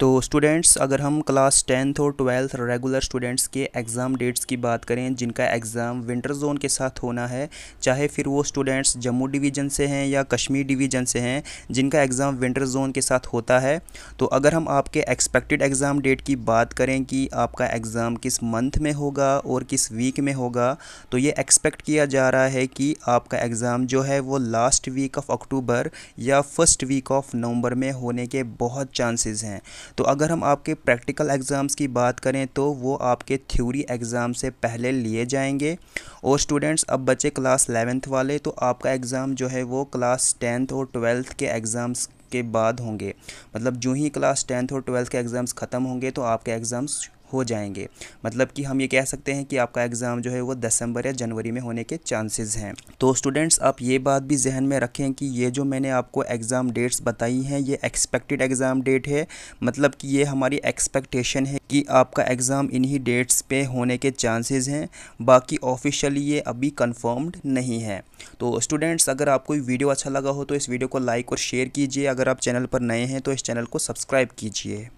तो स्टूडेंट्स अगर हम क्लास टेंथ और ट्वेल्थ रेगुलर स्टूडेंट्स के एग्ज़ाम डेट्स की बात करें जिनका एग्ज़ाम विंटर जोन के साथ होना है चाहे फिर वो स्टूडेंट्स जम्मू डिवीज़न से हैं या कश्मीर डिवीज़न से हैं जिनका एग्ज़ाम विंटर जोन के साथ होता है तो अगर हम आपके एक्सपेक्टेड एग्ज़ाम डेट की बात करें कि आपका एग्ज़ाम किस मंथ में होगा और किस वीक में होगा तो ये एक्सपेक्ट किया जा रहा है कि आपका एग्ज़ाम जो है वो लास्ट वीक ऑफ अक्टूबर या फर्स्ट वीक ऑफ नवंबर में होने के बहुत चांसेस हैं तो अगर हम आपके प्रैक्टिकल एग्ज़ाम्स की बात करें तो वो आपके थ्योरी एग्ज़ाम से पहले लिए जाएंगे और स्टूडेंट्स अब बचे क्लास एलेवेंथ वाले तो आपका एग्ज़ाम जो है वो क्लास टेंथ और ट्वेल्थ के एग्ज़ाम्स के बाद होंगे मतलब जो ही क्लास टेंथ और ट्वेल्थ के एग्ज़ाम्स ख़त्म होंगे तो आपके एग्ज़ाम्स हो जाएंगे मतलब कि हम ये कह सकते हैं कि आपका एग्ज़ाम जो है वो दिसंबर या जनवरी में होने के चांसेस हैं तो स्टूडेंट्स आप ये बात भी जहन में रखें कि ये जो मैंने आपको एग्ज़ाम डेट्स बताई हैं ये एक्सपेक्टेड एग्ज़ाम डेट है मतलब कि ये हमारी एक्सपेक्टेशन है कि आपका एग्ज़ाम इन्हीं डेट्स पे होने के चांसेस हैं बाकी ऑफिशियली ये अभी कन्फर्म्ड नहीं है तो स्टूडेंट्स अगर आपको वीडियो अच्छा लगा हो तो इस वीडियो को लाइक और शेयर कीजिए अगर आप चैनल पर नए हैं तो इस चैनल को सब्सक्राइब कीजिए